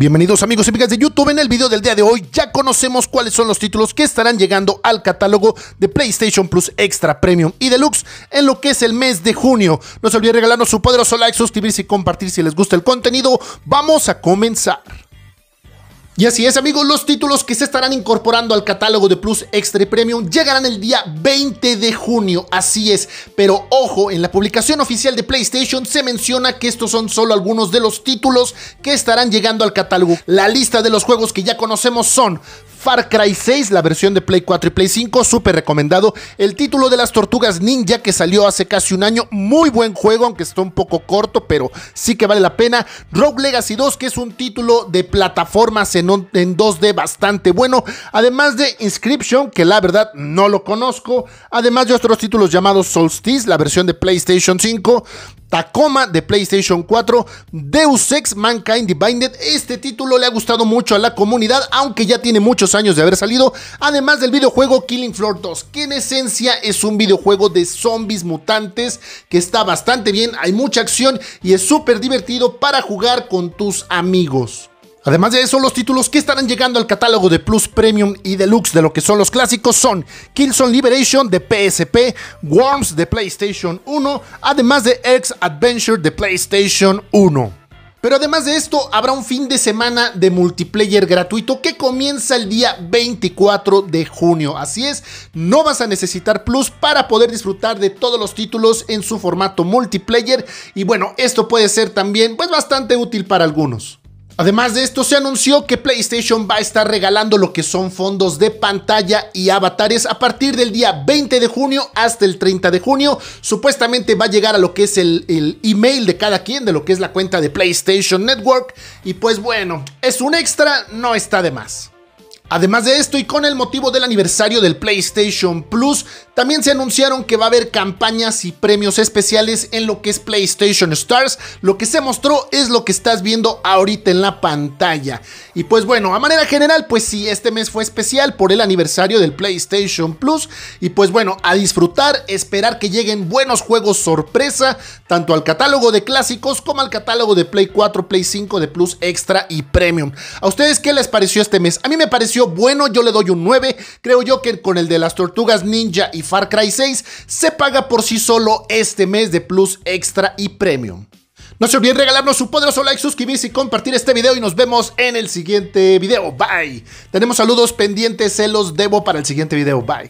Bienvenidos amigos y amigas de YouTube, en el video del día de hoy ya conocemos cuáles son los títulos que estarán llegando al catálogo de PlayStation Plus Extra Premium y Deluxe en lo que es el mes de junio. No se olviden regalarnos su poderoso like, suscribirse y compartir si les gusta el contenido. Vamos a comenzar. Y así es amigos, los títulos que se estarán incorporando al catálogo de Plus Extra Premium llegarán el día 20 de junio, así es, pero ojo, en la publicación oficial de PlayStation se menciona que estos son solo algunos de los títulos que estarán llegando al catálogo. La lista de los juegos que ya conocemos son Far Cry 6, la versión de Play 4 y Play 5, súper recomendado. El título de las tortugas ninja que salió hace casi un año, muy buen juego, aunque está un poco corto, pero sí que vale la pena. Rogue Legacy 2, que es un título de plataformas en, en 2D bastante bueno. Además de Inscription, que la verdad no lo conozco. Además de otros títulos llamados Solstice, la versión de PlayStation 5. Tacoma de PlayStation 4, Deus Ex Mankind Divided. Este título le ha gustado mucho a la comunidad, aunque ya tiene muchos años de haber salido. Además del videojuego Killing Floor 2, que en esencia es un videojuego de zombies mutantes que está bastante bien, hay mucha acción y es súper divertido para jugar con tus amigos. Además de eso, los títulos que estarán llegando al catálogo de Plus Premium y Deluxe de lo que son los clásicos son Killzone Liberation de PSP, Worms de PlayStation 1, además de X Adventure de PlayStation 1. Pero además de esto, habrá un fin de semana de multiplayer gratuito que comienza el día 24 de junio. Así es, no vas a necesitar Plus para poder disfrutar de todos los títulos en su formato multiplayer. Y bueno, esto puede ser también pues, bastante útil para algunos. Además de esto, se anunció que PlayStation va a estar regalando lo que son fondos de pantalla y avatares a partir del día 20 de junio hasta el 30 de junio. Supuestamente va a llegar a lo que es el, email de cada quien, de lo que es la cuenta de PlayStation Network. Y pues bueno, es un extra, no está de más. Además de esto y con el motivo del aniversario del PlayStation Plus, también se anunciaron que va a haber campañas y premios especiales en lo que es PlayStation Stars. Lo que se mostró es lo que estás viendo ahorita en la pantalla. Y pues bueno, a manera general, pues sí, este mes fue especial por el aniversario del PlayStation Plus. Y pues bueno, a disfrutar, esperar que lleguen buenos juegos sorpresa, tanto al catálogo de clásicos como al catálogo de Play 4, Play 5, de Plus Extra y Premium. ¿A ustedes qué les pareció este mes? A mí me pareció bueno, yo le doy un 9. Creo yo que con el de las Tortugas Ninja y Far Cry 6 se paga por sí solo este mes de Plus Extra y Premium. No se olviden regalarnos su poderoso like, suscribirse y compartir este video y nos vemos en el siguiente video. Bye. Tenemos saludos pendientes, se los debo para el siguiente video. Bye.